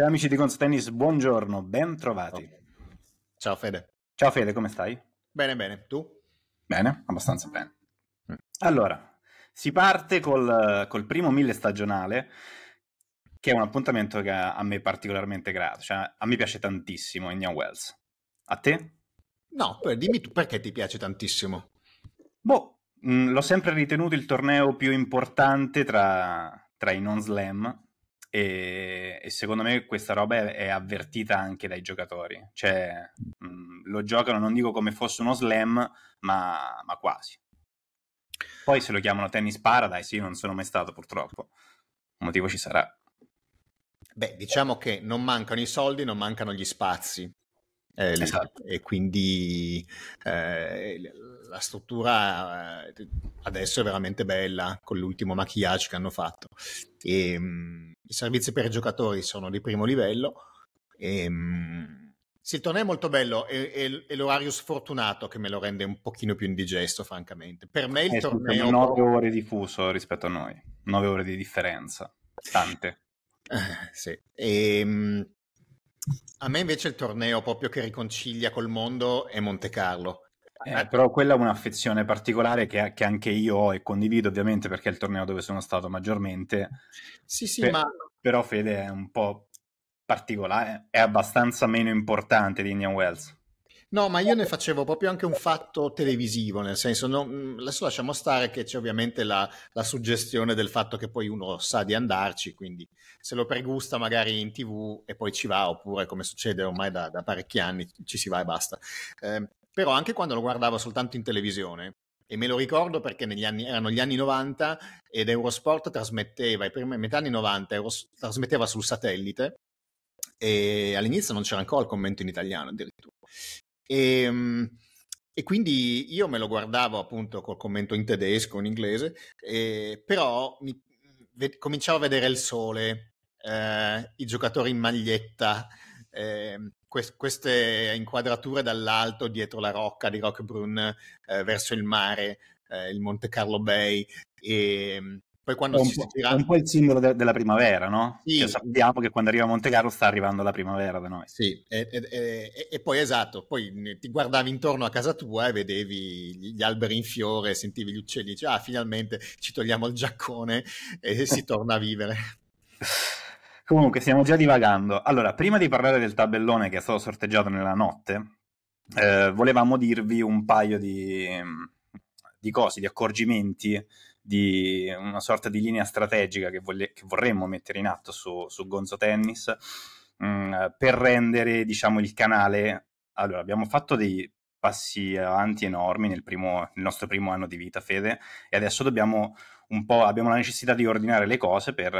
Ciao amici di Constantis, buongiorno, ben trovati. Okay. Ciao Fede. Ciao Fede, come stai? Bene, bene, tu? Bene, abbastanza bene. Mm. Allora, si parte col, col primo mille stagionale, che è un appuntamento che a me è particolarmente grato, cioè a me piace tantissimo Indian Wells. A te? No, dimmi tu perché ti piace tantissimo. Boh, mh, mm, l'ho sempre ritenuto il torneo più importante tra, tra i non-slam, e, e, secondo me questa roba è, è avvertita anche dai giocatori, cioè mh, lo giocano non dico come fosse uno slam, ma, ma, quasi. Poi se lo chiamano Tennis Paradise, io non sono mai stato purtroppo, un motivo ci sarà. Beh, diciamo che non mancano i soldi, non mancano gli spazi, eh, esatto. E quindi eh, la struttura eh, adesso è veramente bella con l'ultimo maquillage che hanno fatto. E, ehm, mh, I servizi per i giocatori sono di primo livello. E, ehm, mh, il torneo è molto bello, e, è, è, l'orario sfortunato che me lo rende un pochino più indigesto, francamente. Per me il eh, torneo... Sono 9 ore di fuso rispetto a noi, 9 ore di differenza, tante. Eh, sì, e, ehm, a me invece il torneo proprio che riconcilia col mondo è Monte Carlo. Eh, però quella è un'affezione particolare che, che, anche io ho e condivido ovviamente perché è il torneo dove sono stato maggiormente. Sì, sì, per, ma... Però Fede è un po' particolare, è abbastanza meno importante di Indian Wells. No, ma io ne facevo proprio anche un fatto televisivo, nel senso, no, mm, adesso lasciamo stare che c'è ovviamente la, la, suggestione del fatto che poi uno sa di andarci, quindi se lo pregusta magari in tv e poi ci va, oppure come succede ormai da, da parecchi anni, ci si va e basta. Eh, però anche quando lo guardavo soltanto in televisione, e me lo ricordo perché anni, erano gli anni 90 ed Eurosport trasmetteva, i primi metà anni 90 Euros, trasmetteva sul satellite e all'inizio non c'era ancora il commento in italiano addirittura. E, ehm, e quindi io me lo guardavo appunto col commento in tedesco, in inglese, eh, però mi, ve, cominciavo a vedere il sole, eh, i giocatori in maglietta, eh, quest, queste inquadrature dall'alto dietro la rocca di Rockbrunn eh, verso il mare, eh, il Monte Carlo Bay. E, ehm, poi quando è un, si po', girando... un po' il simbolo de- della primavera, no? Sì. Che cioè, sappiamo che quando arriva a Monte Carlo sta arrivando la primavera da noi. Sì, e, e, e, e, poi esatto, poi ti guardavi intorno a casa tua e vedevi gli alberi in fiore, sentivi gli uccelli, dici ah finalmente ci togliamo il giaccone e si torna a vivere. Comunque stiamo già divagando. Allora, prima di parlare del tabellone che è stato sorteggiato nella notte, eh, volevamo dirvi un paio di, di cose, di accorgimenti di una sorta di linea strategica che, vole- che vorremmo mettere in atto su, su Gonzo Tennis mm, per rendere diciamo, il canale. Allora, abbiamo fatto dei passi avanti enormi nel, primo, nel nostro primo anno di vita, Fede, e adesso dobbiamo un po', abbiamo la necessità di ordinare le cose per,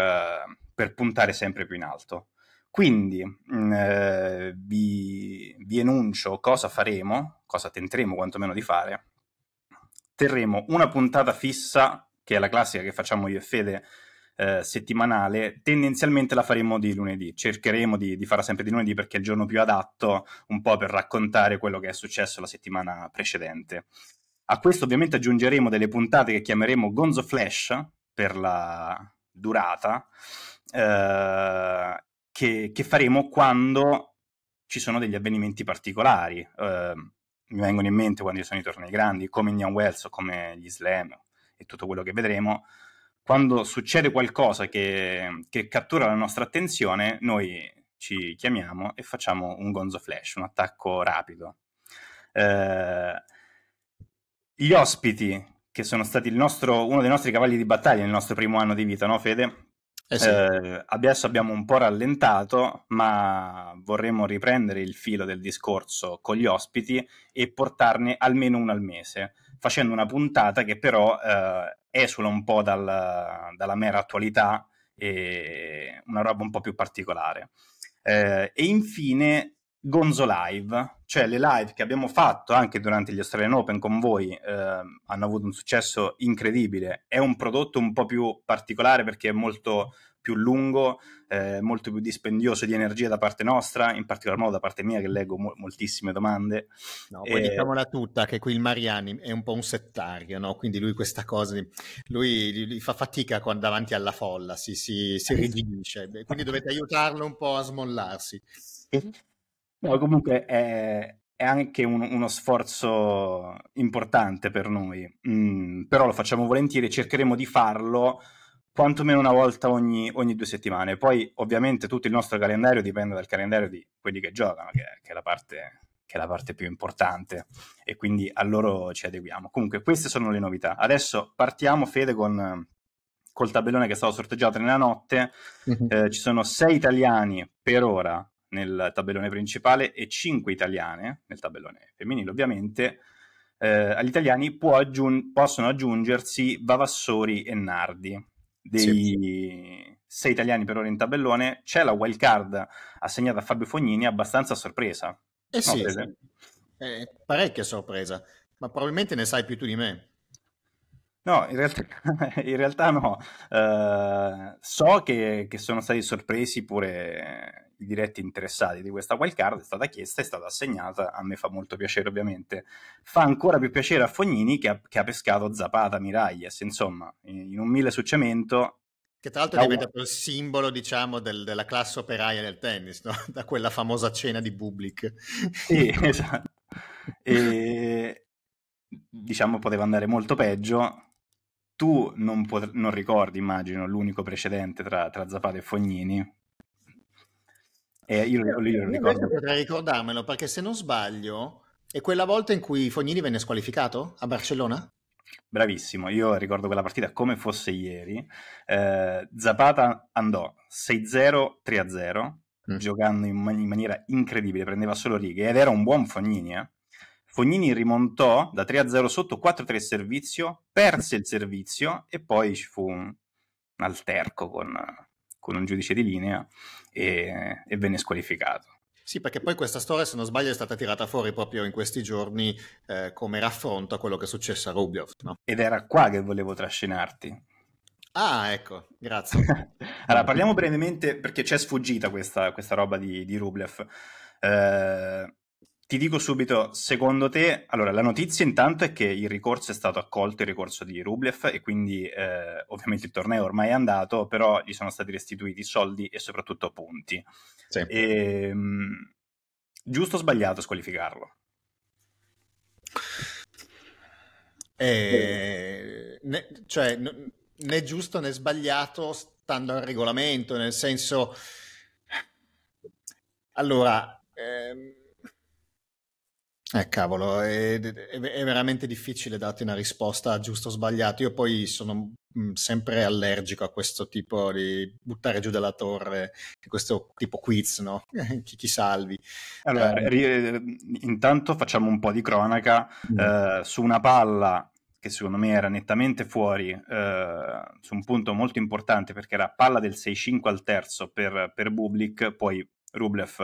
per puntare sempre più in alto. Quindi eh, vi, vi, enuncio cosa faremo, cosa tenteremo quantomeno di fare. Terremo una puntata fissa che è la classica che facciamo io e Fede eh, settimanale, tendenzialmente la faremo di lunedì. Cercheremo di, di, farla sempre di lunedì perché è il giorno più adatto, un po' per raccontare quello che è successo la settimana precedente. A questo ovviamente aggiungeremo delle puntate che chiameremo Gonzo Flash per la durata, eh, che, che, faremo quando ci sono degli avvenimenti particolari. Eh, mi vengono in mente quando io sono i tornei grandi, come Indian Wells o come gli Slam, e tutto quello che vedremo, quando succede qualcosa che, che cattura la nostra attenzione, noi ci chiamiamo e facciamo un gonzo flash, un attacco rapido. Eh, gli ospiti, che sono stati nostro, uno dei nostri cavalli di battaglia nel nostro primo anno di vita, no Fede? Eh sì. eh, adesso abbiamo un po' rallentato, ma vorremmo riprendere il filo del discorso con gli ospiti e portarne almeno uno al mese facendo una puntata che però eh, esula un po' dal, dalla mera attualità e una roba un po' più particolare. Eh, e infine Gonzo Live, cioè le live che abbiamo fatto anche durante gli Australian Open con voi, eh, hanno avuto un successo incredibile. È un prodotto un po' più particolare perché è molto più lungo, eh, molto più dispendioso di energia da parte nostra, in particolar modo da parte mia che leggo mo- moltissime domande. No, poi e... Eh, diciamola tutta che qui il Mariani è un po' un settario, no? quindi lui questa cosa, lui, lui fa fatica con, davanti alla folla, si, si, si rigidisce, quindi dovete aiutarlo un po' a smollarsi. No, comunque è, è anche un, uno sforzo importante per noi, mm, però lo facciamo volentieri, cercheremo di farlo quantomeno una volta ogni, ogni, due settimane. Poi ovviamente tutto il nostro calendario dipende dal calendario di quelli che giocano, che, che, è, la parte, che è la parte più importante e quindi a loro ci adeguiamo. Comunque queste sono le novità. Adesso partiamo Fede con, col tabellone che è stato sorteggiato nella notte. Mm-hmm. Eh, ci sono sei italiani per ora nel tabellone principale e cinque italiane nel tabellone femminile ovviamente. Eh, agli italiani aggiun- possono aggiungersi Vavassori e Nardi dei sì. sei italiani per ora in tabellone, c'è la wild card assegnata a Fabio Fognini abbastanza a sorpresa. Eh no, sì, sì. Eh, parecchia sorpresa, ma probabilmente ne sai più tu di me. No, in realtà, in realtà no. Uh, so che, che, sono stati sorpresi pure i diretti interessati di questa wildcard, è stata chiesta, è stata assegnata, a me fa molto piacere ovviamente. Fa ancora più piacere a Fognini che ha, che ha pescato Zapata, Miraglias, insomma, in, un mille su cemento che tra l'altro è diventato il simbolo, diciamo, del, della classe operaia del tennis, no? da quella famosa cena di Bublik. Sì, esatto. E, diciamo poteva andare molto peggio, tu non, pot- non ricordi, immagino, l'unico precedente tra, tra Zapata e Fognini, eh, io, io, io, io ricordo. potrei ricordarmelo perché se non sbaglio è quella volta in cui Fognini venne squalificato a Barcellona? Bravissimo, io ricordo quella partita come fosse ieri. Eh, Zapata andò 6-0-3-0 mm. giocando in, man- in, maniera incredibile, prendeva solo righe ed era un buon Fognini. Eh? Fognini rimontò da 3-0 a sotto 4-3 a servizio, perse il servizio e poi ci fu un alterco con, con un giudice di linea e, e venne squalificato. Sì, perché poi questa storia, se non sbaglio, è stata tirata fuori proprio in questi giorni eh, come raffronto a quello che è successo a Rublev. No? Ed era qua che volevo trascinarti. Ah, ecco, grazie. allora, parliamo brevemente, perché c'è sfuggita questa, questa roba di, di Rublev. Eh, ti dico subito, secondo te, allora la notizia intanto è che il ricorso è stato accolto, il ricorso di Rublev, e quindi eh, ovviamente il torneo ormai è andato, però gli sono stati restituiti soldi e soprattutto punti. Sì. E, ehm, giusto o sbagliato squalificarlo? Eh, né, cioè, né giusto né sbagliato stando al regolamento, nel senso... Allora, ehm, eh cavolo, è, è, veramente difficile darti una risposta giusto o sbagliato. Io poi sono mm, sempre allergico a questo tipo di buttare giù dalla torre, questo tipo quiz, no? chi, chi salvi. Allora, eh, ri- intanto facciamo un po' di cronaca mm. eh, su una palla che secondo me era nettamente fuori eh, su un punto molto importante perché era palla del 6-5 al terzo per, per Bublik, poi Rublev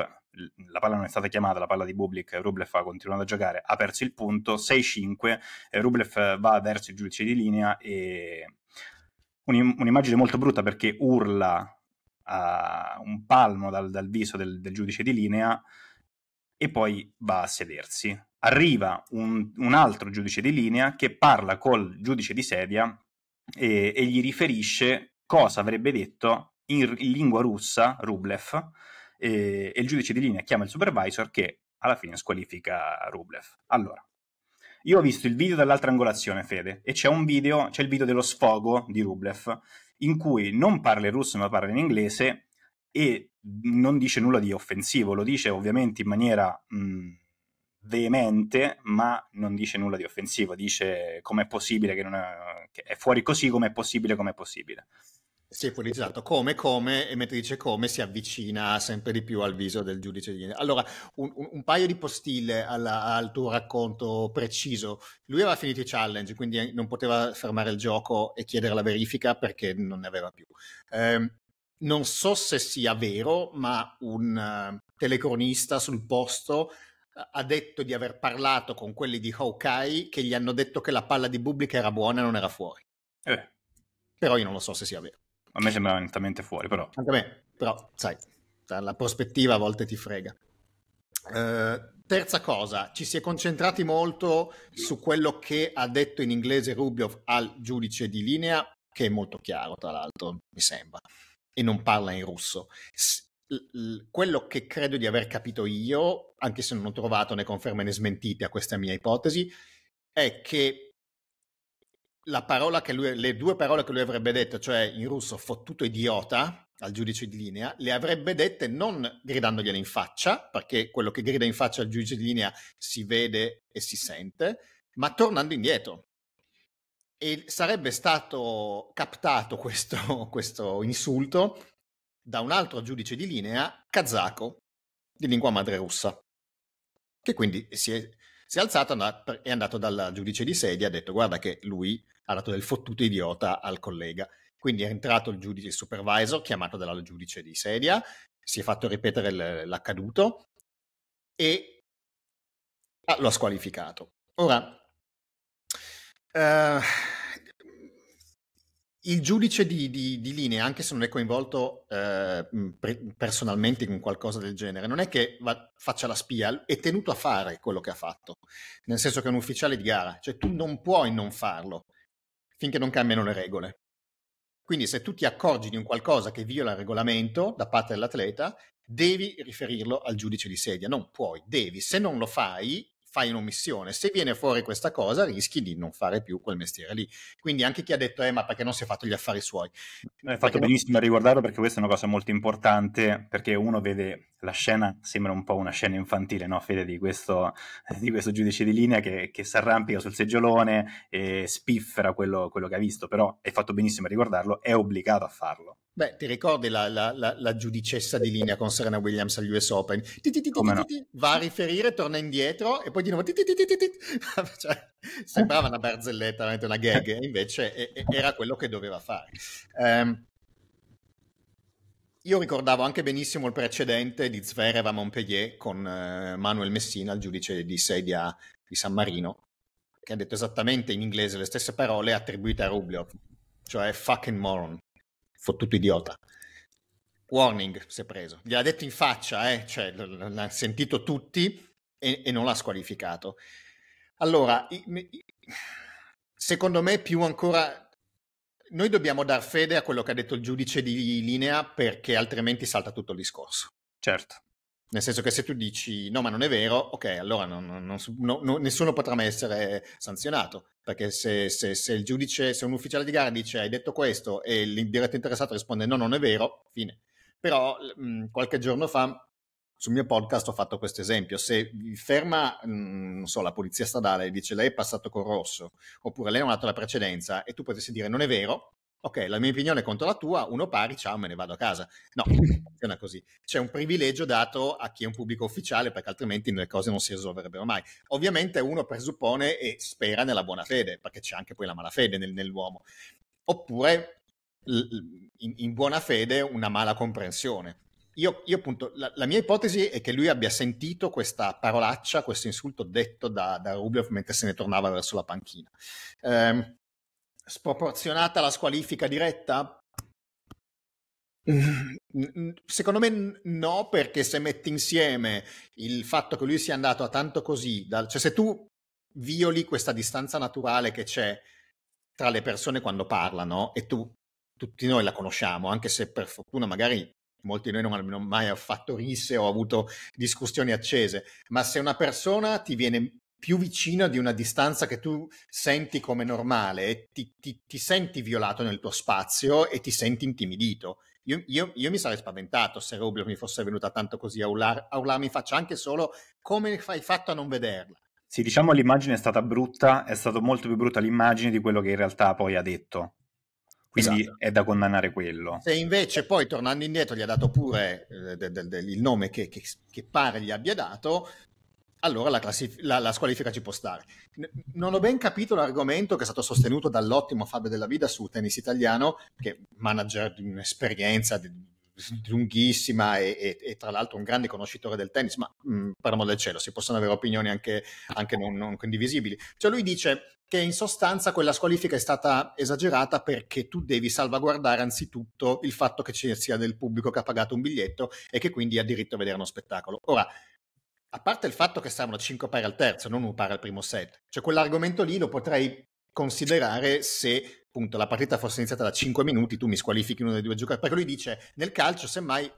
la palla non è stata chiamata, la palla di Bublik, Rublev ha continuato a giocare, ha perso il punto, 6-5, eh, Rublev va verso il giudice di linea e un'immagine molto brutta perché urla a un palmo dal, dal viso del, del, giudice di linea e poi va a sedersi. Arriva un, un altro giudice di linea che parla col giudice di sedia e, e gli riferisce cosa avrebbe detto in, in lingua russa Rublev e, e il giudice di linea chiama il supervisor che alla fine squalifica Rublev. Allora, io ho visto il video dall'altra angolazione, Fede, e c'è un video, c'è il video dello sfogo di Rublev, in cui non parla in russo ma parla in inglese e non dice nulla di offensivo, lo dice ovviamente in maniera mh, veemente, ma non dice nulla di offensivo, dice com'è possibile che non è, che è fuori così, com'è possibile, com'è possibile si è polizzato come, come, e mentre dice come si avvicina sempre di più al viso del giudice di Allora, un, un, un paio di postille alla, al tuo racconto preciso. Lui aveva finito i challenge, quindi non poteva fermare il gioco e chiedere la verifica perché non ne aveva più. Eh, non so se sia vero, ma un uh, telecronista sul posto ha detto di aver parlato con quelli di Hawkeye che gli hanno detto che la palla di pubblica era buona e non era fuori. Eh. Però io non lo so se sia vero. A me sembrava nettamente fuori, però. Anche a me, però, sai, cioè, la prospettiva a volte ti frega. Eh, terza cosa, ci si è concentrati molto su quello che ha detto in inglese Rubio al giudice di linea, che è molto chiaro, tra l'altro, mi sembra, e non parla in russo. quello che credo di aver capito io, anche se non ho trovato né conferme né smentite a questa mia ipotesi, è che la parola che lui, le due parole che lui avrebbe detto, cioè in russo fottuto idiota al giudice di linea, le avrebbe dette non gridandogliele in faccia, perché quello che grida in faccia al giudice di linea si vede e si sente, ma tornando indietro. E sarebbe stato captato questo, questo insulto da un altro giudice di linea kazako di lingua madre russa, che quindi si è si è alzato andato, è andato dal giudice di sedia ha detto guarda che lui ha dato del fottuto idiota al collega. Quindi è entrato il giudice il supervisor chiamato dal giudice di sedia, si è fatto ripetere l'accaduto e lo ha squalificato. Ora, uh, il giudice di, di, di, linea, anche se non è coinvolto eh, personalmente in qualcosa del genere, non è che va, faccia la spia, è tenuto a fare quello che ha fatto, nel senso che è un ufficiale di gara, cioè tu non puoi non farlo finché non cambiano le regole. Quindi se tu ti accorgi di un qualcosa che viola il regolamento da parte dell'atleta, devi riferirlo al giudice di sedia, non puoi, devi, se non lo fai fai un'omissione. Se viene fuori questa cosa, rischi di non fare più quel mestiere lì. Quindi anche chi ha detto, eh, ma perché non si è fatto gli affari suoi? No, hai fatto benissimo a riguardarlo perché questa è una cosa molto importante, perché uno vede la scena, sembra un po' una scena infantile, no, Fede, di questo, di questo giudice di linea che, che si arrampica sul seggiolone e spiffera quello, quello che ha visto, però hai fatto benissimo a riguardarlo, è obbligato a farlo Beh, ti ricordi la, la, la, la, giudicessa di linea con Serena Williams agli US Open? Ti, ti, ti, no? Va a riferire, torna indietro e poi di nuovo. Cioè, sembrava una barzelletta, una gag, invece e, e era quello che doveva fare. Um, io ricordavo anche benissimo il precedente di Zverev a Montpellier con uh, Manuel Messina, il giudice di sedia di San Marino, che ha detto esattamente in inglese le stesse parole attribuite a Rublev, cioè fucking moron fottuto idiota. Warning si è preso, gliel'ha detto in faccia, eh? cioè, l'ha sentito tutti e, e non l'ha squalificato. Allora, secondo me più ancora noi dobbiamo dar fede a quello che ha detto il giudice di linea perché altrimenti salta tutto il discorso. Certo. Nel senso che se tu dici no, ma non è vero, ok, allora non, non, non, nessuno potrà mai essere sanzionato. Perché se, se, se, il giudice, se un ufficiale di gara dice hai detto questo e il diretto interessato risponde no, non è vero, fine. Però mh, mhmm, qualche giorno fa sul mio podcast ho fatto questo esempio. Se ferma, mh, mhmm, so, la polizia stradale e dice lei è passato col rosso, oppure lei non ha dato la precedenza e tu potessi dire non è vero, ok, la mia opinione contro la tua, uno pari, ciao, me ne vado a casa. No, funziona così. C'è un privilegio dato a chi è un pubblico ufficiale, perché altrimenti le cose non si risolverebbero mai. Ovviamente uno presuppone e spera nella buona fede, perché c'è anche poi la malafede nel, nell'uomo. Oppure, in, in, buona fede, una mala comprensione. Io, io appunto, la, la, mia ipotesi è che lui abbia sentito questa parolaccia, questo insulto detto da, da Rublev mentre se ne tornava verso la panchina. Eh, sproporzionata la squalifica diretta? Mm, mm, mm, secondo me no, perché se metti insieme il fatto che lui sia andato a tanto così, dal, cioè se tu violi questa distanza naturale che c'è tra le persone quando parlano e tu, tutti noi la conosciamo, anche se per fortuna magari molti di noi non hanno mai fatto risse o avuto discussioni accese, ma se una persona ti viene più vicina di una distanza che tu senti come normale, ti, ti, ti senti violato nel tuo spazio e ti senti intimidito. Io, io, io mi sarei spaventato se Rubio mi fosse venuta tanto così a, urlar, a urlarmi in faccia, anche solo come hai fatto a non vederla. Sì, diciamo l'immagine è stata brutta, è stata molto più brutta l'immagine di quello che in realtà poi ha detto. Quindi esatto. è da condannare quello. Se invece poi tornando indietro gli ha dato pure eh, de, de, de, il nome che, che, che, pare gli abbia dato, allora la, classif- la, la, squalifica ci può stare. non ho ben capito l'argomento che è stato sostenuto dall'ottimo Fabio della Vida su Tennis Italiano, che è manager di un'esperienza di, lunghissima e, e, e, tra l'altro un grande conoscitore del tennis, ma mm, parliamo del cielo si possono avere opinioni anche, anche non, non, condivisibili. Cioè lui dice che in sostanza quella squalifica è stata esagerata perché tu devi salvaguardare anzitutto il fatto che ci sia del pubblico che ha pagato un biglietto e che quindi ha diritto a vedere uno spettacolo. Ora, a parte il fatto che stavano 5 pari al terzo, non un pari al primo set, cioè quell'argomento lì lo potrei considerare se appunto la partita fosse iniziata da 5 minuti, tu mi squalifichi uno dei due giocatori, perché lui dice nel calcio semmai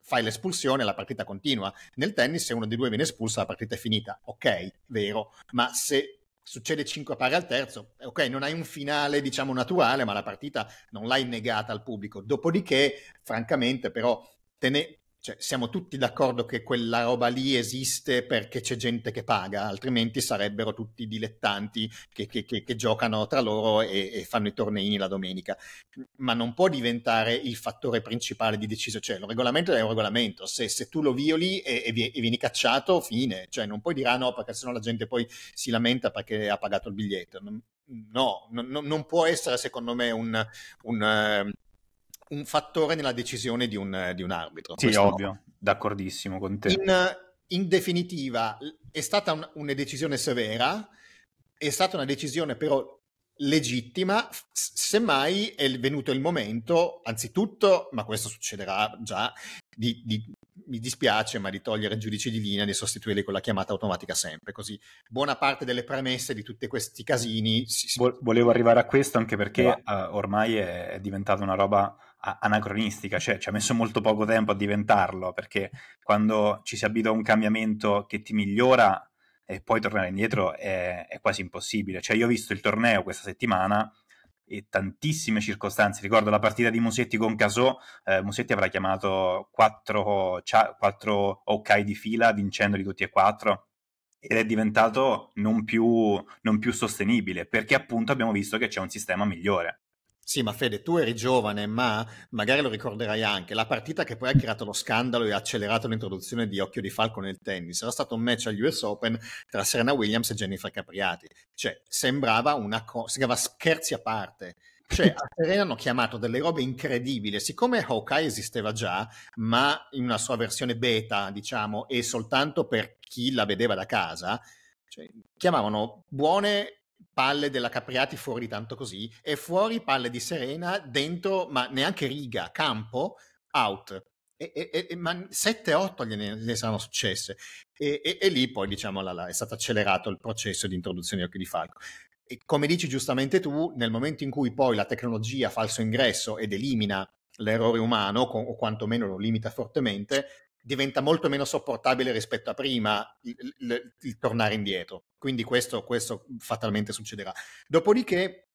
fai l'espulsione la partita continua, nel tennis se uno dei due viene espulso la partita è finita, ok, vero, ma se succede 5 pari al terzo, eh, ok, non hai un finale diciamo naturale, ma la partita non l'hai negata al pubblico, dopodiché francamente però te ne cioè, siamo tutti d'accordo che quella roba lì esiste perché c'è gente che paga, altrimenti sarebbero tutti dilettanti che, che, che, che giocano tra loro e, e, fanno i torneini la domenica. Ma non può diventare il fattore principale di decisione. Cioè, il regolamento è un regolamento. Se, se tu lo violi e, e, e, vieni cacciato, fine. Cioè, non puoi dire ah, no, perché sennò la gente poi si lamenta perché ha pagato il biglietto. No, no, no non può essere, secondo me, un, un ehm, un fattore nella decisione di un, di un arbitro. Sì, ovvio, no. d'accordissimo con te. In, in definitiva è stata un, una decisione severa, è stata una decisione però legittima, semmai è venuto il momento, anzitutto, ma questo succederà già, di, di, mi dispiace, ma di togliere il giudice di linea e di sostituirli con la chiamata automatica sempre, così buona parte delle premesse di tutti questi casini... Si, si... Volevo arrivare a questo anche perché eh, ormai è, è diventata una roba anacronistica, cioè ci ha messo molto poco tempo a diventarlo, perché quando ci si abitua a un cambiamento che ti migliora e poi tornare indietro è, è quasi impossibile. Cioè io ho visto il torneo questa settimana e tantissime circostanze. Ricordo la partita di Musetti con Casò, eh, Musetti avrà chiamato quattro, cia- quattro Hawkeye di fila, vincendoli tutti e quattro, ed è diventato non più, non più sostenibile, perché appunto abbiamo visto che c'è un sistema migliore. Sì, ma Fede, tu eri giovane, ma magari lo ricorderai anche, la partita che poi ha creato lo scandalo e ha accelerato l'introduzione di Occhio di Falco nel tennis era stato un match agli US Open tra Serena Williams e Jennifer Capriati. Cioè, sembrava una cosa, sembrava scherzi a parte. Cioè, a Serena hanno chiamato delle robe incredibili. Siccome Hawkeye esisteva già, ma in una sua versione beta, diciamo, e soltanto per chi la vedeva da casa, cioè, chiamavano buone palle della Capriati fuori tanto così e fuori palle di Serena dentro ma neanche riga, campo, out. E, e, e, ma 7-8 gliene ne saranno successe e, lì poi diciamo là, là, è stato accelerato il processo di introduzione di occhi di falco e come dici giustamente tu nel momento in cui poi la tecnologia fa il suo ingresso ed elimina l'errore umano o quantomeno lo limita fortemente diventa molto meno sopportabile rispetto a prima il, il, il tornare indietro. Quindi questo, questo, fatalmente succederà. Dopodiché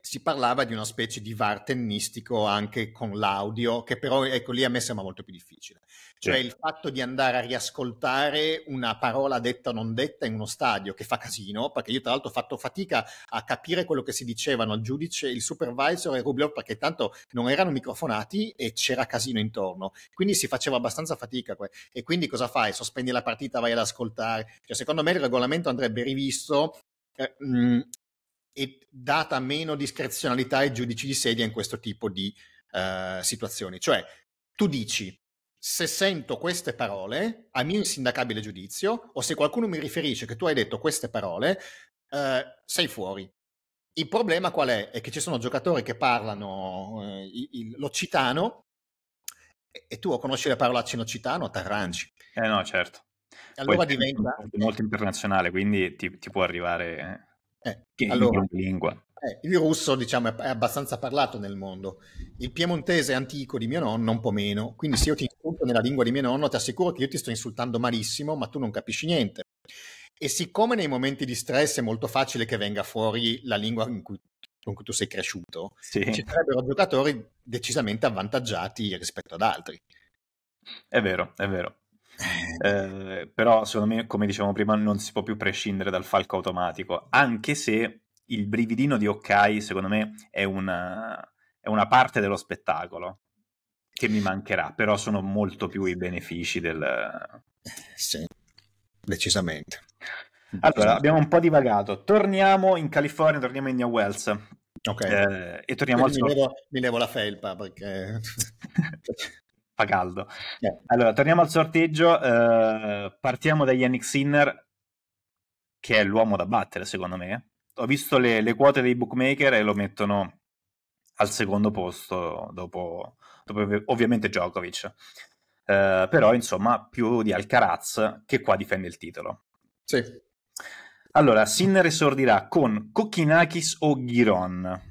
si parlava di una specie di VAR tennistico anche con l'audio, che però ecco lì a me sembra molto più difficile. Cioè certo. il fatto di andare a riascoltare una parola detta o non detta in uno stadio che fa casino, perché io tra l'altro ho fatto fatica a capire quello che si dicevano il giudice, il supervisor e Rublev, perché tanto non erano microfonati e c'era casino intorno, quindi si faceva abbastanza fatica. E quindi cosa fai? Sospendi la partita, vai ad ascoltare. Cioè, secondo me il regolamento andrebbe rivisto eh, e data meno discrezionalità ai giudici di sedia in questo tipo di uh, situazioni. Cioè, tu dici, se sento queste parole, a mio insindacabile giudizio, o se qualcuno mi riferisce che tu hai detto queste parole, uh, sei fuori. Il problema qual è? È che ci sono giocatori che parlano uh, il, l'occitano e, e, tu conosci le parolacce in occitano o t'arrangi. Eh no, certo. Allora Poi diventa... Molto internazionale, quindi ti, ti può arrivare... Eh eh, che allora, lingua. Eh, il russo diciamo, è abbastanza parlato nel mondo, il piemontese antico di mio nonno un po' meno, quindi se io ti insulto nella lingua di mio nonno ti assicuro che io ti sto insultando malissimo, ma tu non capisci niente. E siccome nei momenti di stress è molto facile che venga fuori la lingua cui, con cui tu sei cresciuto, sì. ci sarebbero giocatori decisamente avvantaggiati rispetto ad altri. È vero, è vero. Eh, però secondo me, come dicevamo prima, non si può più prescindere dal falco automatico, anche se il brividino di Okai, secondo me, è una, è una parte dello spettacolo che mi mancherà, però sono molto più i benefici del... Sì, decisamente. Allora, abbiamo un po' divagato. Torniamo in California, torniamo in New Wells. Ok. Eh, e torniamo Quindi al... Mi levo, mi levo la felpa perché... fa caldo. Yeah. Allora, torniamo al sorteggio. Uh, partiamo da Yannick Sinner, che è l'uomo da battere, secondo me. Ho visto le, le quote dei bookmaker e lo mettono al secondo posto dopo, dopo ovviamente Djokovic. Uh, però, insomma, più di Alcaraz che qua difende il titolo. Sì. Allora, Sinner esordirà con Kokkinakis o Ghiron.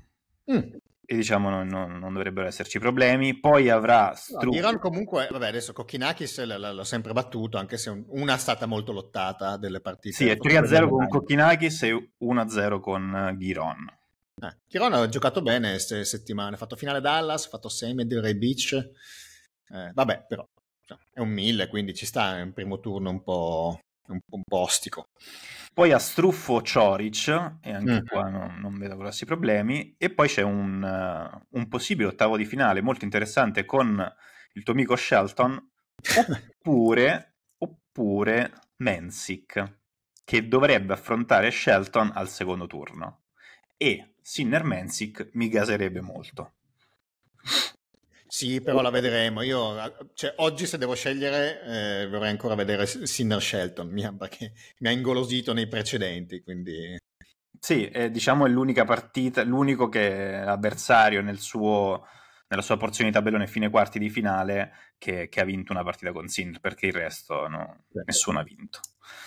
Mm e diciamo non, non, non, dovrebbero esserci problemi. Poi avrà Stru- no, Iran comunque, vabbè, adesso Kokkinakis l'ho sempre battuto, anche se una è stata molto lottata delle partite. Sì, è 3-0 con Kokkinakis e 1-0 con eh, Giron. Eh, Giron ha giocato bene queste settimane, ha fatto finale Dallas, ha fatto semi di Ray Beach. Eh, vabbè, però cioè, è un 1000, quindi ci sta in primo turno un po' un po' bostico. Poi a Struffo Cioric, e anche mm. qua non, non, vedo grossi problemi, e poi c'è un, uh, un, possibile ottavo di finale molto interessante con il tuo amico Shelton, oppure, oppure Mensic, che dovrebbe affrontare Shelton al secondo turno. E Sinner Mensic mi gaserebbe molto. Sì, però la vedremo. Io, cioè, oggi se devo scegliere eh, vorrei ancora vedere Sinner Shelton, mia, perché mi ha ingolosito nei precedenti, quindi... Sì, eh, diciamo è l'unica partita, l'unico che avversario nel suo, nella sua porzione di tabellone fine quarti di finale che, che ha vinto una partita con Sinner, perché il resto no, nessuno ha vinto.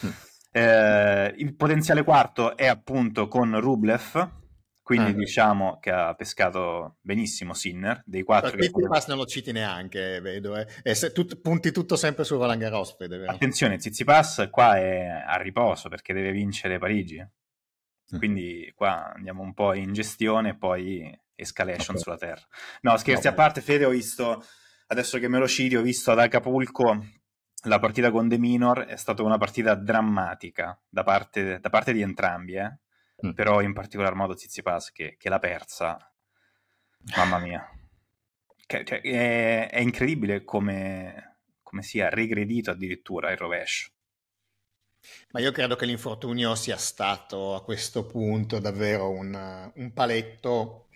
Mm. Eh, il potenziale quarto è appunto con Rublev, quindi ah, diciamo che ha pescato benissimo Sinner, dei quattro... Perché che... Pass non lo citi neanche, vedo, eh. e se, tut, punti tutto sempre su Roland Garros, vero? Attenzione, Tsitsipas qua è a riposo perché deve vincere Parigi, mm. quindi qua andiamo un po' in gestione e poi escalation okay. sulla terra. No, scherzi no, a parte, Fede, ho visto, adesso che me lo citi, ho visto ad Acapulco la partita con De Minor, è stata una partita drammatica da parte, da parte di entrambi, eh mm. però in particolar modo Zizipas che, che l'ha persa, mamma mia. Che, cioè, è, è, incredibile come, come sia regredito addirittura il rovescio. Ma io credo che l'infortunio sia stato a questo punto davvero un, un paletto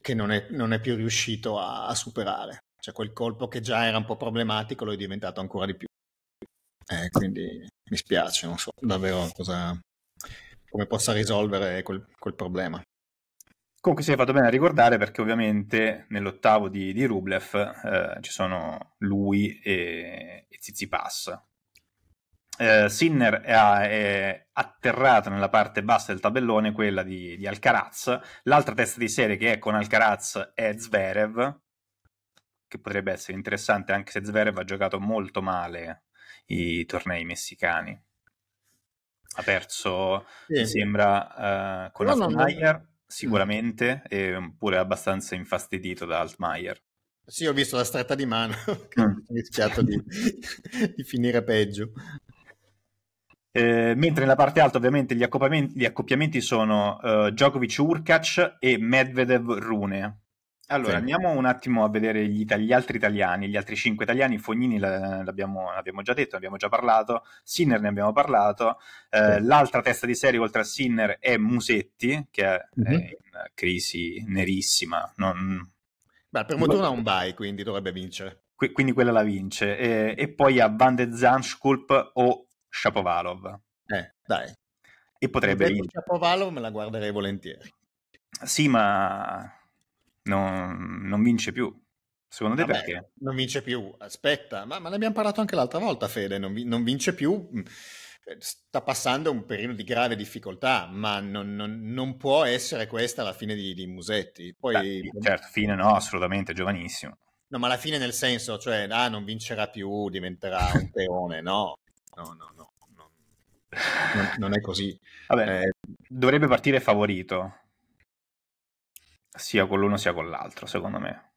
che non è, non è più riuscito a, a, superare. Cioè quel colpo che già era un po' problematico lo è diventato ancora di più. Eh, quindi mi spiace, non so davvero cosa, come possa risolvere quel, quel problema. Comunque si è fatto bene a ricordare perché ovviamente nell'ottavo di, di Rublev eh, ci sono lui e, e Zizipas. Eh, Sinner è, è, atterrato nella parte bassa del tabellone, quella di, di, Alcaraz. L'altra testa di serie che è con Alcaraz è Zverev, che potrebbe essere interessante anche se Zverev ha giocato molto male i tornei messicani ha perso, sì. sembra, uh, con no, Altmaier, no, no. Mm. sicuramente, e pure abbastanza infastidito da Altmaier. Sì, ho visto la stretta di mano, mm. ho rischiato di, di finire peggio. Eh, mentre nella parte alta ovviamente gli, gli accoppiamenti sono uh, Djokovic-Urkac e Medvedev-Rune. Allora, sì. andiamo un attimo a vedere gli, itali- gli, altri italiani, gli altri cinque italiani. Fognini l'abbiamo, l'abbiamo già detto, abbiamo già parlato. Sinner ne abbiamo parlato. Eh, sì. L'altra testa di serie oltre a Sinner è Musetti, che è, mm-hmm. in crisi nerissima. Non... Beh, per Motuna ha un bye, quindi dovrebbe vincere. Qu- quindi quella la vince. E, e poi ha Van de Zanschkulp o Shapovalov. Eh, dai. E potrebbe vincere. Shapovalov me la guarderei volentieri. Sì, ma non, non vince più. Secondo te Vabbè, perché? Non vince più, aspetta, ma, ma, ne abbiamo parlato anche l'altra volta, Fede, non, vi, non vince più, mm, eh, sta passando un periodo di grave difficoltà, ma non, non, non può essere questa la fine di, di Musetti. Poi, Beh, certo, fine no, assolutamente, giovanissimo. No, ma la fine nel senso, cioè, ah, non vincerà più, diventerà un peone, no, no, no, no. Non, non è così. Vabbè, eh, dovrebbe partire favorito, sia con l'uno sia con l'altro, secondo me.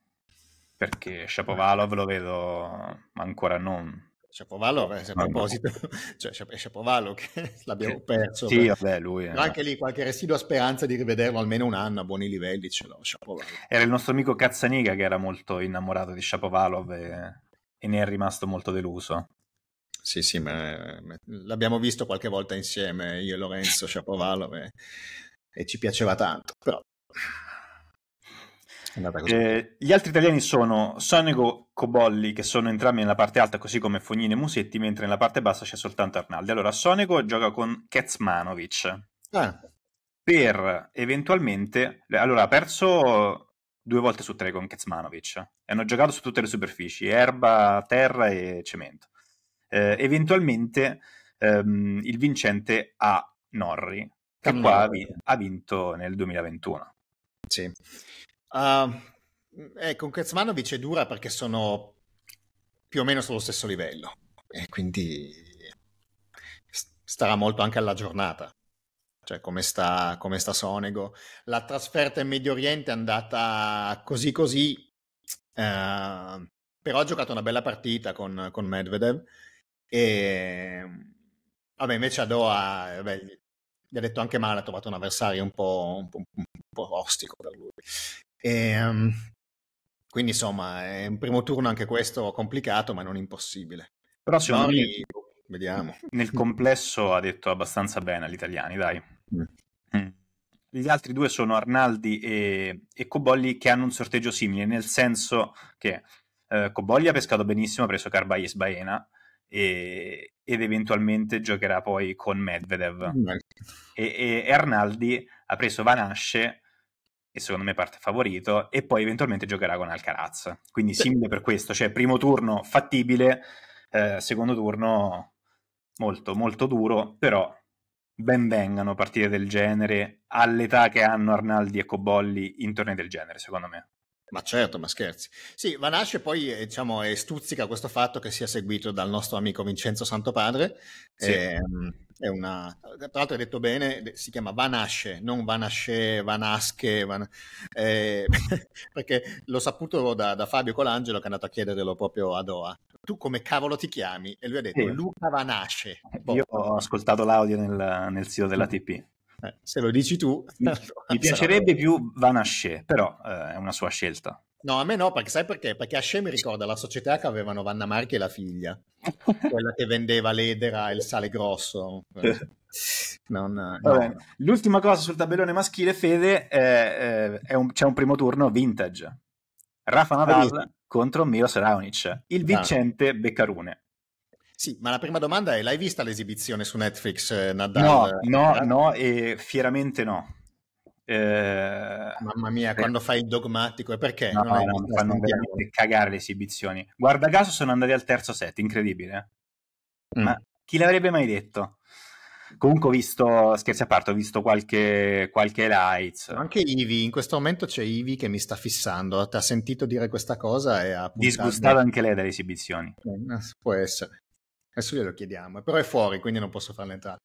Perché Shapovalov lo vedo ancora non... Shapovalov, eh, a proposito, no. cioè Shapovalov che l'abbiamo perso. Sì, vabbè, lui... È... Anche lì qualche residua speranza di rivederlo almeno un anno a buoni livelli ce l'ho, Shapovalov. Era il nostro amico Cazzaniga che era molto innamorato di Shapovalov e, e ne è rimasto molto deluso. Sì, sì, ma, ma, l'abbiamo visto qualche volta insieme, io e Lorenzo Shapovalov, e, e ci piaceva tanto, però eh, gli altri italiani sono Sonico Cobolli, che sono entrambi nella parte alta, così come Fognini e Musetti, mentre nella parte bassa c'è soltanto Arnaldi. Allora, Sonico gioca con Kecmanovic. Ah. Per eventualmente, allora ha perso due volte su tre con Kecmanovic hanno giocato su tutte le superfici, erba, terra e cemento. Eh, eventualmente ehm, il vincente ha Norri, che qua ha vinto nel 2021. Sì. Uh, eh, con Krezmanovic è dura perché sono più o meno sullo stesso livello e quindi starà molto anche alla giornata, cioè come sta, come sta Sonego. La trasferta in Medio Oriente è andata così così, uh, però ha giocato una bella partita con, con Medvedev e ehm, vabbè, invece a Doha vabbè, gli ha detto anche male, ha trovato un avversario un po', un po', un po ostico per lui. E, um, quindi insomma è un primo turno anche questo complicato ma non impossibile. Però secondo Nori, me vediamo. nel complesso ha detto abbastanza bene agli italiani dai. Mm. Mm. Gli altri due sono Arnaldi e, e Cobolli che hanno un sorteggio simile, nel senso che eh, Cobolli ha pescato benissimo, ha preso Carbayes Baena, ed eventualmente giocherà poi con Medvedev. Mm. E, e, Arnaldi ha preso Vanasce e secondo me parte favorito, e poi eventualmente giocherà con Alcaraz. Quindi simile per questo, cioè primo turno fattibile, eh, secondo turno molto molto duro, però ben vengano partite del genere all'età che hanno Arnaldi e Cobolli in tornei del genere, secondo me. Ma certo, ma scherzi. Sì, Vanasce poi eh, diciamo, eh, stuzzica questo fatto che sia seguito dal nostro amico Vincenzo Santopadre. Sì. Ehm, è una, tra l'altro hai detto bene, si chiama Vanasce, non Vanasce, Vanasche, Van, eh, perché l'ho saputo da, da, Fabio Colangelo che è andato a chiederlo proprio a Doha. Tu come cavolo ti chiami? E lui ha detto sì. Luca Vanasce. Io boh. ho ascoltato l'audio nel, nel sito dell'ATP. Eh, se lo dici tu... Mi, mi piacerebbe più Van Asce, però eh, è una sua scelta. No, a me no, perché sai perché? Perché Asce mi ricorda la società che avevano Vanna Marchi e la figlia, quella che vendeva l'edera e il sale grosso. Non, no. l'ultima cosa sul tabellone maschile, Fede, è, eh, è un, c'è un primo turno vintage. Rafa Nadal contro Milos Raonic, il vincente Beccarune. Sì, ma la prima domanda è: l'hai vista l'esibizione su Netflix, eh, Nadal? No, eh, no, eh? no, e fieramente no. Eh, Mamma mia, per... quando fai il dogmatico, e perché? No, non no, mi fanno veramente cagare le esibizioni. Guarda caso, sono andati al terzo set, incredibile. Eh. Mm. Ma chi l'avrebbe mai detto? Comunque ho visto, scherzi a parte, ho visto qualche, qualche light. Anche Ivi, in questo momento c'è Ivi che mi sta fissando, ti ha sentito dire questa cosa e ha... Disgustato anche lei dalle esibizioni. Può essere. Adesso glielo chiediamo, però è fuori, quindi non posso farlo entrare.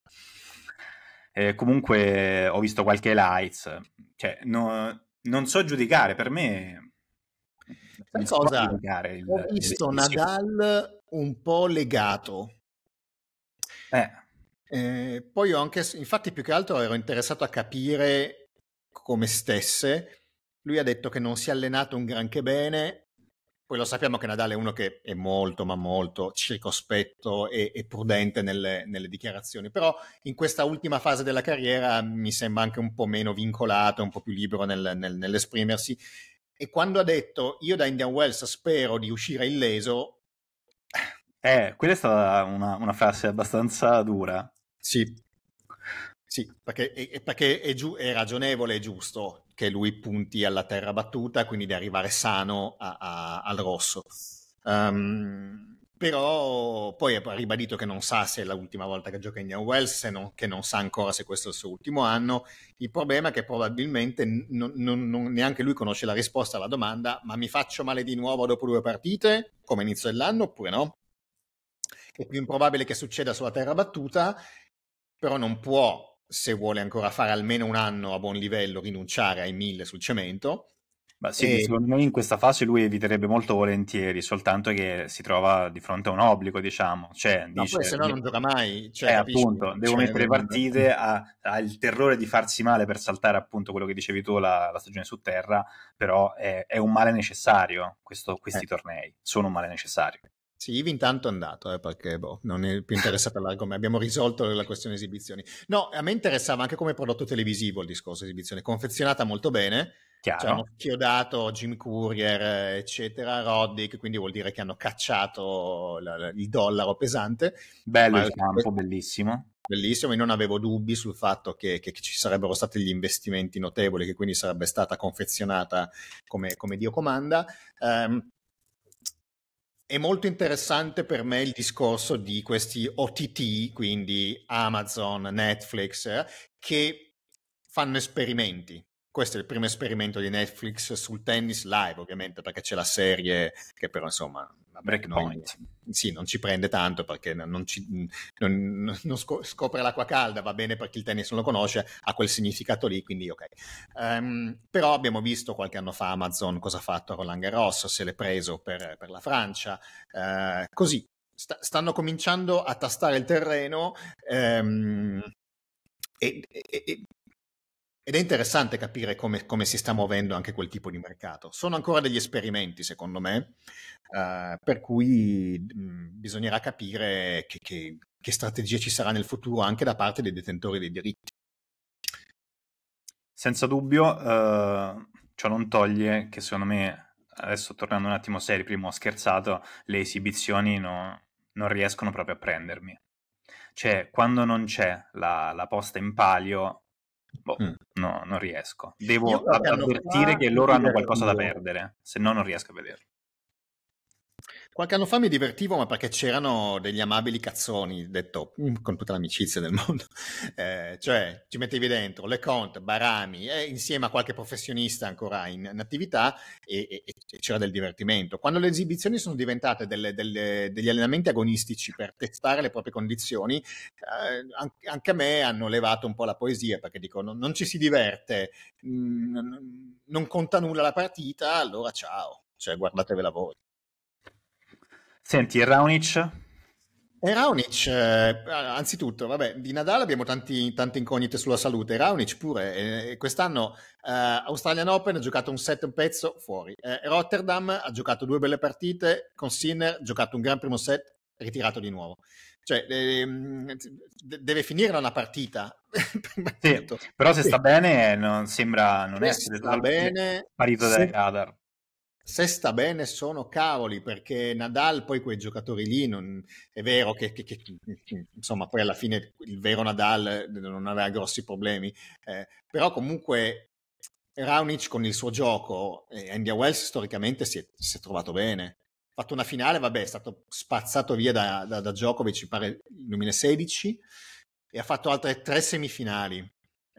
Eh, comunque ho visto qualche lights, cioè, no, non so giudicare, per me... Sai cosa? Il, ho visto il, Nadal un po' legato. Eh. Eh, poi ho anche, infatti più che altro ero interessato a capire come stesse. Lui ha detto che non si è allenato un granché bene, poi lo sappiamo che Nadal è uno che è molto, ma molto circospetto e, e prudente nelle, nelle, dichiarazioni, però in questa ultima fase della carriera mi sembra anche un po' meno vincolato, un po' più libero nel, nel, nell'esprimersi. E quando ha detto io da Indian Wells spero di uscire illeso... Eh, quella è stata una, una frase abbastanza dura. Sì, sì perché, è, perché è giu- è ragionevole e giusto che lui punti alla terra battuta, quindi di arrivare sano a, a, al rosso. Um, però poi ha ribadito che non sa se è l'ultima volta che gioca in Indian Wells, se non, che non sa ancora se questo è il suo ultimo anno. Il problema è che probabilmente non, non, neanche lui conosce la risposta alla domanda: ma mi faccio male di nuovo dopo due partite, come inizio dell'anno, oppure no? È più improbabile che succeda sulla terra battuta, però non può se vuole ancora fare almeno un anno a buon livello, rinunciare ai 1000 sul cemento. Ma sì, e... Ehm, secondo me in questa fase lui eviterebbe molto volentieri, soltanto che si trova di fronte a un obbligo, diciamo. Cioè, no, dice, poi se no non gioca mai. Cioè, eh, appunto, devo cioè, mettere le partite, ha, ha, il terrore di farsi male per saltare appunto quello che dicevi tu, la, la stagione su terra, però è, è un male necessario, questo, questi eh. tornei sono un male necessario. Sì, Ivi intanto è andato, eh, perché boh, non è più interessato all'argomento, abbiamo risolto la questione esibizioni. No, a me interessava anche come prodotto televisivo il discorso esibizione, confezionata molto bene, Chiaro. ci hanno chiodato Jim Courier, eccetera, Roddick, quindi vuol dire che hanno cacciato la, la, il dollaro pesante. Bello il campo, bellissimo. Bellissimo, e non avevo dubbi sul fatto che, che, ci sarebbero stati gli investimenti notevoli, che quindi sarebbe stata confezionata come, come Dio comanda. Um, è molto interessante per me il discorso di questi OTT, quindi Amazon, Netflix, eh, che fanno esperimenti questo è il primo esperimento di Netflix sul tennis live, ovviamente, perché c'è la serie che però insomma Breakpoint. sì, non ci prende tanto perché non, ci, non, non scopre l'acqua calda, va bene perché il tennis non lo conosce, ha quel significato lì, quindi ok. Um, però abbiamo visto qualche anno fa Amazon cosa ha fatto a Roland Garros, se l'è preso per, per la Francia, uh, così. Sta, stanno cominciando a tastare il terreno. Um, e, e, e, ed è interessante capire come, come, si sta muovendo anche quel tipo di mercato. Sono ancora degli esperimenti, secondo me, eh, per cui mh, mm, bisognerà capire che, che, che strategia ci sarà nel futuro anche da parte dei detentori dei diritti. Senza dubbio, eh, ciò non toglie che secondo me, adesso tornando un attimo seri, prima ho scherzato, le esibizioni no, non riescono proprio a prendermi. Cioè, quando non c'è la, la posta in palio, boh, mm. No, non riesco. Devo io avvertire che loro hanno qualcosa da perdere, se no non riesco a vederlo. Qualche anno fa mi divertivo, ma perché c'erano degli amabili cazzoni, detto con tutta l'amicizia del mondo. Eh, cioè, ci mettevi dentro Le Conte, Barami, eh, insieme a qualche professionista ancora in, in attività e, e, e, c'era del divertimento. Quando le esibizioni sono diventate delle, delle, degli allenamenti agonistici per testare le proprie condizioni, eh, anche a me hanno levato un po' la poesia, perché dico, non, non ci si diverte, mh, mm, non conta nulla la partita, allora ciao, cioè guardatevela voi. Senti, Raonic? E Raonic, eh, anzitutto, vabbè, di Nadal abbiamo tanti, tante incognite sulla salute, Raonic pure, eh, quest'anno eh, Australian Open ha giocato un set un pezzo fuori, eh, Rotterdam ha giocato due belle partite, con Sinner ha giocato un gran primo set, ritirato di nuovo. Cioè, ehm, deve finire una partita. sì, però se sta bene non sembra non se essere sta bene, parito se, dai radar se sta bene sono cavoli, perché Nadal poi quei giocatori lì non, è vero che, che, che, insomma poi alla fine il vero Nadal eh, non aveva grossi problemi, eh, però comunque Raunic con il suo gioco, eh, India Wells storicamente si è, si è trovato bene, ha fatto una finale, vabbè è stato spazzato via da, da, da Djokovic pare il 2016 e ha fatto altre tre semifinali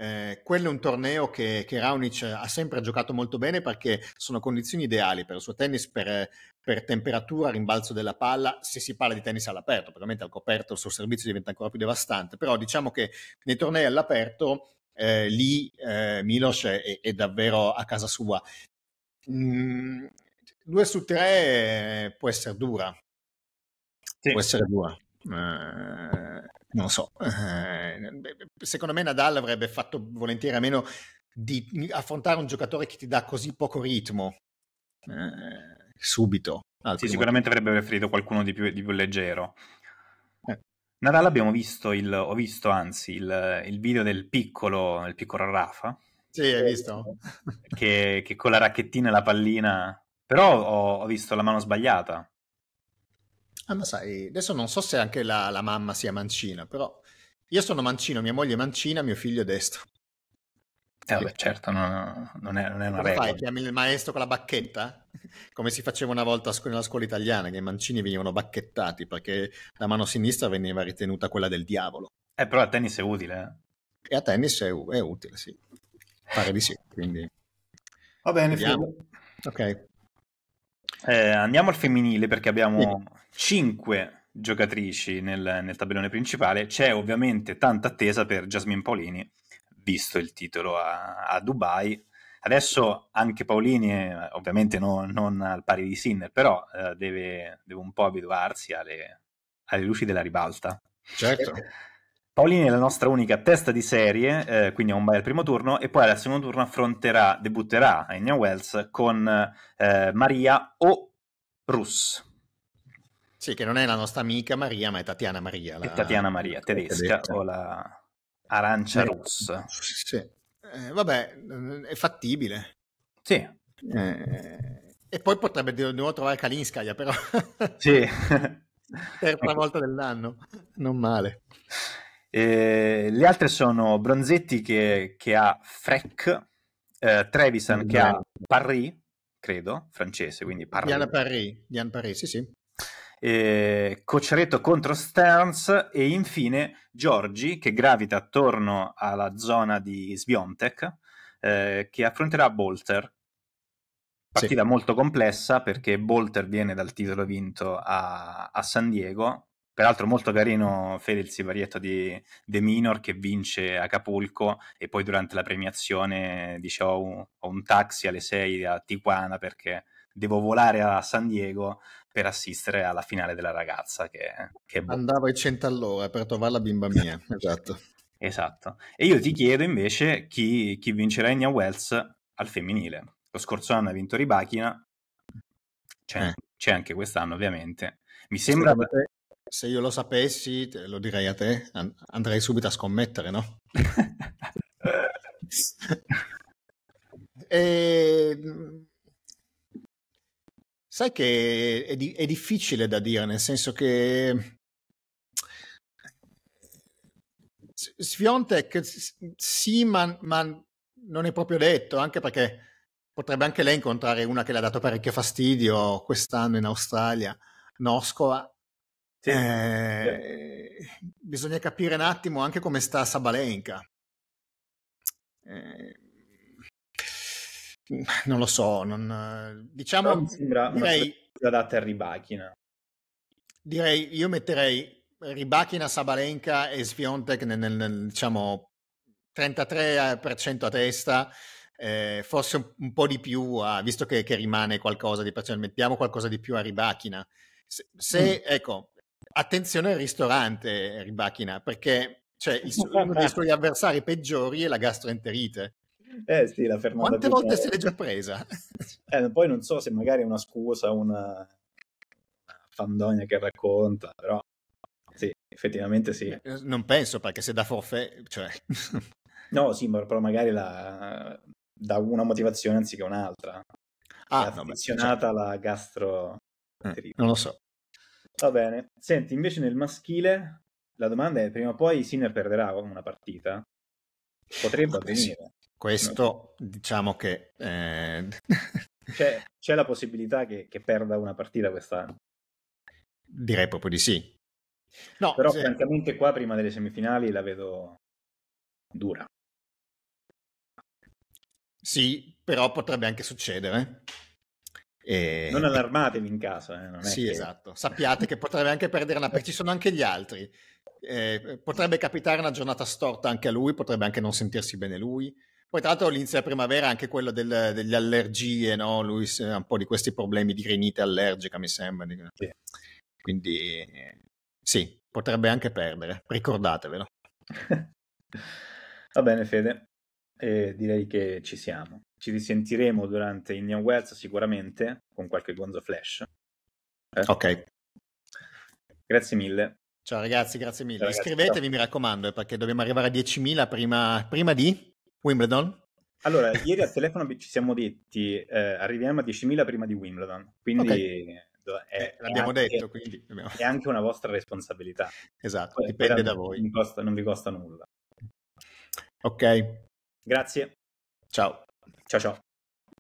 eh, quello è un torneo che, che, Raonic ha sempre giocato molto bene perché sono condizioni ideali per il suo tennis, per, per temperatura, rimbalzo della palla, se si parla di tennis all'aperto, perché ovviamente al coperto il suo servizio diventa ancora più devastante, però diciamo che nei tornei all'aperto eh, lì eh, Milos è, è, davvero a casa sua. Mm, due su tre eh, può essere dura. Sì. Può essere dura eh, non so, eh, secondo me Nadal avrebbe fatto volentieri a meno di affrontare un giocatore che ti dà così poco ritmo eh, subito. Sì, sicuramente avrebbe preferito qualcuno di più, di più leggero. Eh. Nadal abbiamo visto, il, ho visto anzi, il, il video del piccolo, il piccolo Rafa. Sì, hai visto? Che, che, con la racchettina e la pallina... Però ho, ho visto la mano sbagliata, Ah, ma sai, adesso non so se anche la, la mamma sia mancina, però io sono mancino, mia moglie è mancina, mio figlio è destro. Eh vabbè, certo, no, non, è, non, è, una Come regola. Fai, chiami il maestro con la bacchetta? Come si faceva una volta scu- nella scuola italiana, che i mancini venivano bacchettati perché la mano sinistra veniva ritenuta quella del diavolo. Eh, però a tennis è utile. Eh? E a tennis è, è, utile, sì. Pare di sì, quindi... Va bene, Ok. Eh, andiamo al femminile perché abbiamo sì. 5 giocatrici nel, nel, tabellone principale. C'è ovviamente tanta attesa per Jasmine Paolini, visto il titolo a, a Dubai. Adesso anche Paolini, ovviamente no, non al pari di Sinner, però eh, deve, deve, un po' abituarsi alle, alle luci della ribalta. Certo. Eh, Paolini è la nostra unica testa di serie, eh, quindi è un bye al primo turno, e poi al secondo turno affronterà, debutterà a Enya Wells con eh, Maria o Rus. Sì, che non è la nostra amica Maria, ma è Tatiana Maria. La... È Tatiana Maria, tedesca, o la arancia eh, russa. Sì. Eh, vabbè, è fattibile. Sì. Eh, e poi potrebbe di nuovo trovare Kalinskaya, però. sì. per la ecco. volta dell'anno, non male. Eh, le altre sono Bronzetti che, che ha Freck, eh, Trevisan che ha esatto. Parry, credo, francese, quindi Parry. Diana Parry, Diana Parry, sì sì. Eh, Cocciaretto contro Stearns e infine Giorgi che gravita attorno alla zona di Sviontek eh, che affronterà Bolter. Partita sì. molto complessa perché Bolter viene dal titolo vinto a, a San Diego Peraltro molto carino Fede il siparietto di De Minor che vince Acapulco e poi durante la premiazione dice ho oh, un, ho un taxi alle 6 a Tijuana perché devo volare a San Diego per assistere alla finale della ragazza che, che bo- andava ai 100 all'ora per trovare la bimba mia esatto esatto e io ti chiedo invece chi, chi vincerà Enya Wells al femminile lo scorso anno ha vinto Ribachina c'è, eh. c'è anche quest'anno ovviamente mi sembra se io lo sapessi, lo direi a te, andrei subito a scommettere, no? e... Ehm, sai che è, di- è difficile da dire, nel senso che Sviontek sì, ma, ma, non è proprio detto, anche perché potrebbe anche lei incontrare una che le ha dato parecchio fastidio quest'anno in Australia, Noscova, sì. Eh, Bisogna capire un attimo anche come sta Sabalenka. Eh, non lo so, non, diciamo... Non sembra direi, adatta a Ribachina. Direi, io metterei Ribachina, Sabalenka e Sviontek nel, nel, nel diciamo, 33% a testa, eh, forse un, un, po' di più, a, visto che, che, rimane qualcosa di percentuale, mettiamo qualcosa di più a Ribachina. Se, se mm. ecco, Attenzione al ristorante, Ribacchina, perché cioè, uno dei suoi avversari peggiori è la gastroenterite. Eh sì, la fermata. Quante volte male. se l'è già presa? Eh, poi non so se magari è una scusa, una fandonia che racconta, però sì, effettivamente sì. Eh, non penso, perché se da forfè, cioè... no, sì, però magari la... da una motivazione anziché un'altra. Ah, è affezionata no, beh, cioè... alla mm, gastro... Eh, non lo so. Va bene. Senti, invece nel maschile la domanda è prima o poi Sinner perderà una partita? Potrebbe avvenire. Questo no. diciamo che... Eh... c'è, c'è, la possibilità che, che, perda una partita quest'anno? Direi proprio di sì. No, Però se... francamente qua prima delle semifinali la vedo dura. Sì, però potrebbe anche succedere. E... Non allarmatevi in caso. Eh, non sì, che... esatto. Sappiate che potrebbe anche perdere una... perché ci sono anche gli altri. Eh, potrebbe capitare una giornata storta anche a lui, potrebbe anche non sentirsi bene lui. Poi tra l'altro l'inizio della primavera anche quello del, delle allergie, no? Lui ha un po' di questi problemi di rinite allergica, mi sembra. Sì. Quindi sì, potrebbe anche perdere, ricordatevelo. Va bene Fede, eh, direi che ci siamo ci risentiremo durante Indian Wells sicuramente con qualche gonzo flash. Eh? Ok. Grazie mille. Ciao ragazzi, grazie mille. Ciao, Iscrivetevi, ciao. mi raccomando, eh, perché dobbiamo arrivare a 10.000 prima, prima di Wimbledon. Allora, ieri al telefono ci siamo detti eh, arriviamo a 10.000 prima di Wimbledon, quindi okay. è, eh, l'abbiamo anche, detto, quindi dobbiamo... è anche una vostra responsabilità. Esatto, Poi, dipende da voi. costa, non vi costa nulla. Ok. Grazie. Ciao. 教授。